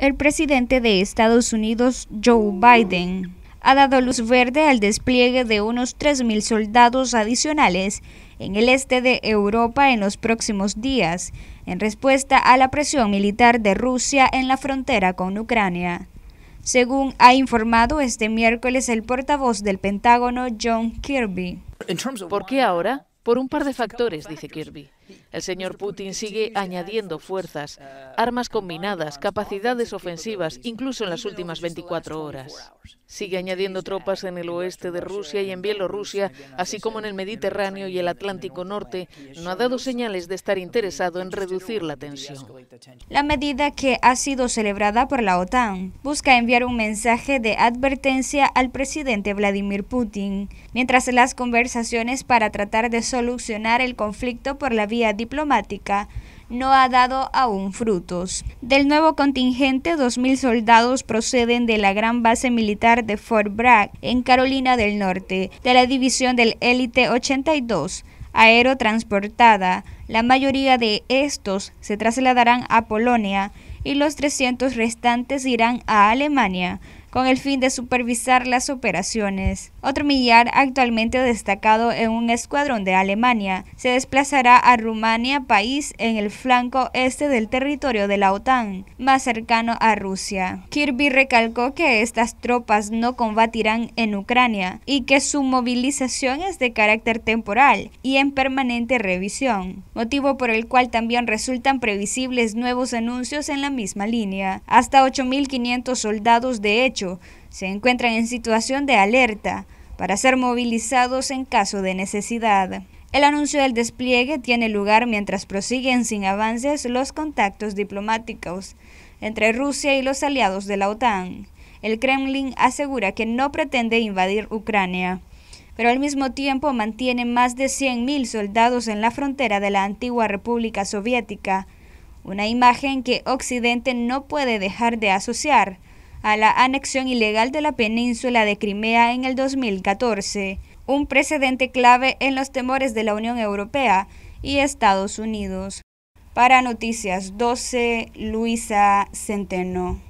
El presidente de Estados Unidos, Joe Biden, ha dado luz verde al despliegue de unos 3.000 soldados adicionales en el este de Europa en los próximos días, en respuesta a la presión militar de Rusia en la frontera con Ucrania. Según ha informado este miércoles el portavoz del Pentágono, John Kirby. ¿Por qué ahora? Por un par de factores, dice Kirby. El señor Putin sigue añadiendo fuerzas, eh, armas combinadas, capacidades este ofensivas, incluso en las últimas 24 horas. Sigue añadiendo tropas en el oeste de Rusia eh, y en Bielorrusia, así como en el Mediterráneo y el Atlántico Norte. No ha dado señales de estar interesado en reducir la tensión. La medida que ha sido celebrada por la OTAN busca enviar un mensaje de advertencia al presidente Vladimir Putin, mientras las conversaciones para tratar de solucionar el conflicto por la vía diplomática no ha dado aún frutos. Del nuevo contingente, 2.000 soldados proceden de la gran base militar de Fort Bragg, en Carolina del Norte, de la división del Élite 82, aerotransportada. La mayoría de estos se trasladarán a Polonia y los 300 restantes irán a Alemania con el fin de supervisar las operaciones. Otro millar actualmente destacado en un escuadrón de Alemania se desplazará a Rumania, país en el flanco este del territorio de la OTAN, más cercano a Rusia. Kirby recalcó que estas tropas no combatirán en Ucrania y que su movilización es de carácter temporal y en permanente revisión, motivo por el cual también resultan previsibles nuevos anuncios en la misma línea. Hasta 8.500 soldados de hecho se encuentran en situación de alerta para ser movilizados en caso de necesidad. El anuncio del despliegue tiene lugar mientras prosiguen sin avances los contactos diplomáticos entre Rusia y los aliados de la OTAN. El Kremlin asegura que no pretende invadir Ucrania, pero al mismo tiempo mantiene más de 100.000 soldados en la frontera de la antigua República Soviética, una imagen que Occidente no puede dejar de asociar a la anexión ilegal de la península de Crimea en el 2014, un precedente clave en los temores de la Unión Europea y Estados Unidos. Para Noticias 12, Luisa Centeno.